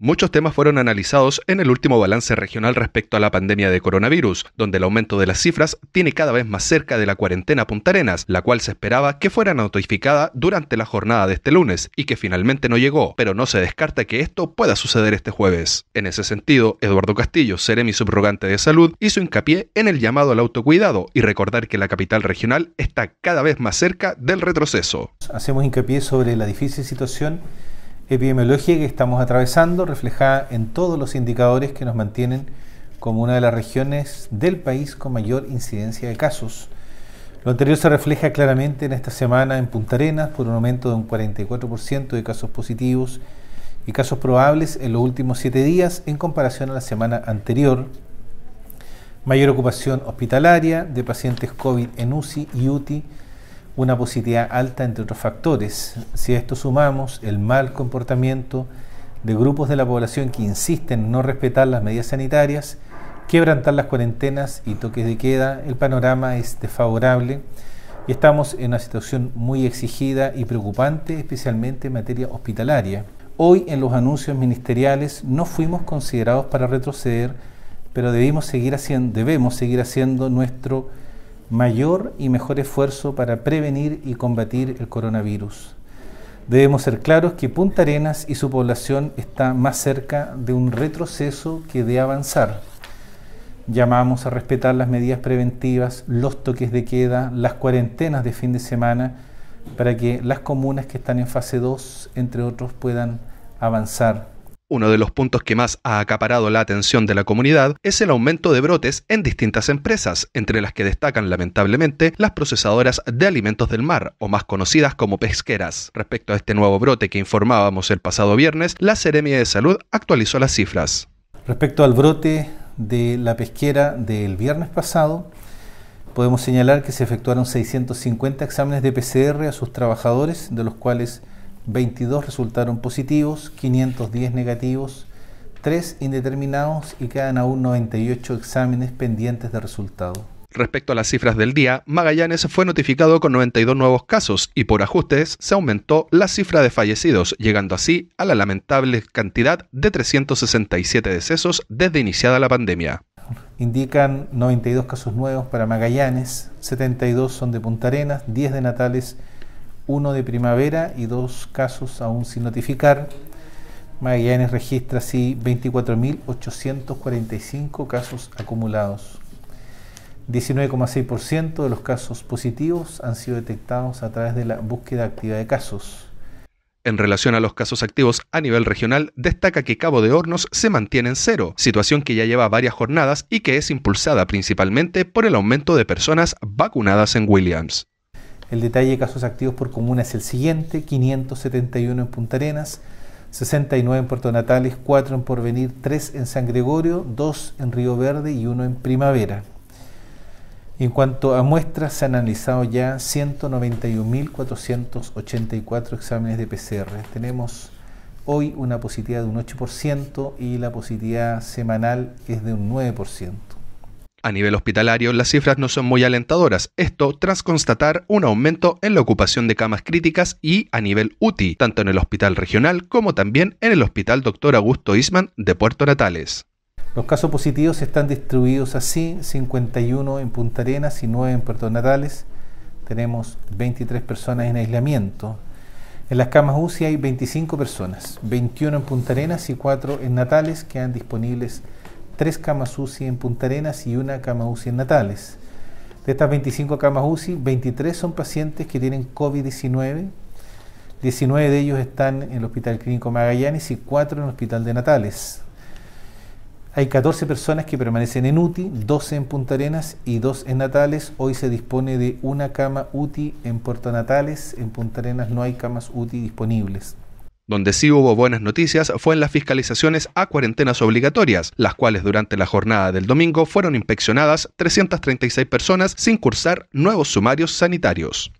Muchos temas fueron analizados en el último balance regional respecto a la pandemia de coronavirus, donde el aumento de las cifras tiene cada vez más cerca de la cuarentena Punta Arenas, la cual se esperaba que fuera notificada durante la jornada de este lunes y que finalmente no llegó, pero no se descarta que esto pueda suceder este jueves. En ese sentido, Eduardo Castillo, seremi subrogante de salud, hizo hincapié en el llamado al autocuidado y recordar que la capital regional está cada vez más cerca del retroceso. Hacemos hincapié sobre la difícil situación epidemiología que estamos atravesando, reflejada en todos los indicadores que nos mantienen como una de las regiones del país con mayor incidencia de casos. Lo anterior se refleja claramente en esta semana en Punta Arenas por un aumento de un 44% de casos positivos y casos probables en los últimos siete días en comparación a la semana anterior. Mayor ocupación hospitalaria de pacientes COVID en UCI y UTI una positividad alta entre otros factores. Si a esto sumamos el mal comportamiento de grupos de la población que insisten en no respetar las medidas sanitarias, quebrantar las cuarentenas y toques de queda, el panorama es desfavorable y estamos en una situación muy exigida y preocupante, especialmente en materia hospitalaria. Hoy en los anuncios ministeriales no fuimos considerados para retroceder, pero seguir haciendo, debemos seguir haciendo nuestro mayor y mejor esfuerzo para prevenir y combatir el coronavirus. Debemos ser claros que Punta Arenas y su población está más cerca de un retroceso que de avanzar. Llamamos a respetar las medidas preventivas, los toques de queda, las cuarentenas de fin de semana, para que las comunas que están en fase 2, entre otros, puedan avanzar uno de los puntos que más ha acaparado la atención de la comunidad es el aumento de brotes en distintas empresas, entre las que destacan lamentablemente las procesadoras de alimentos del mar, o más conocidas como pesqueras. Respecto a este nuevo brote que informábamos el pasado viernes, la Seremia de Salud actualizó las cifras. Respecto al brote de la pesquera del viernes pasado, podemos señalar que se efectuaron 650 exámenes de PCR a sus trabajadores, de los cuales 22 resultaron positivos, 510 negativos, 3 indeterminados y quedan aún 98 exámenes pendientes de resultado. Respecto a las cifras del día, Magallanes fue notificado con 92 nuevos casos y por ajustes se aumentó la cifra de fallecidos, llegando así a la lamentable cantidad de 367 decesos desde iniciada la pandemia. Indican 92 casos nuevos para Magallanes, 72 son de Punta Arenas, 10 de Natales, uno de primavera y dos casos aún sin notificar. Magallanes registra así 24.845 casos acumulados. 19,6% de los casos positivos han sido detectados a través de la búsqueda activa de casos. En relación a los casos activos a nivel regional, destaca que Cabo de Hornos se mantiene en cero, situación que ya lleva varias jornadas y que es impulsada principalmente por el aumento de personas vacunadas en Williams. El detalle de casos activos por comuna es el siguiente, 571 en Punta Arenas, 69 en Puerto Natales, 4 en Porvenir, 3 en San Gregorio, 2 en Río Verde y 1 en Primavera. En cuanto a muestras, se han analizado ya 191.484 exámenes de PCR. Tenemos hoy una positividad de un 8% y la positividad semanal es de un 9% a nivel hospitalario las cifras no son muy alentadoras, esto tras constatar un aumento en la ocupación de camas críticas y a nivel UTI, tanto en el hospital regional como también en el hospital Dr. Augusto Isman de Puerto Natales. Los casos positivos están distribuidos así, 51 en Punta Arenas y 9 en Puerto Natales. Tenemos 23 personas en aislamiento. En las camas UCI hay 25 personas, 21 en Punta Arenas y 4 en Natales, quedan disponibles tres camas UCI en Punta Arenas y una cama UCI en Natales. De estas 25 camas UCI, 23 son pacientes que tienen COVID-19, 19 de ellos están en el Hospital Clínico Magallanes y 4 en el Hospital de Natales. Hay 14 personas que permanecen en UTI, 12 en Punta Arenas y 2 en Natales. Hoy se dispone de una cama UTI en Puerto Natales. En Punta Arenas no hay camas UTI disponibles. Donde sí hubo buenas noticias fue en las fiscalizaciones a cuarentenas obligatorias, las cuales durante la jornada del domingo fueron inspeccionadas 336 personas sin cursar nuevos sumarios sanitarios.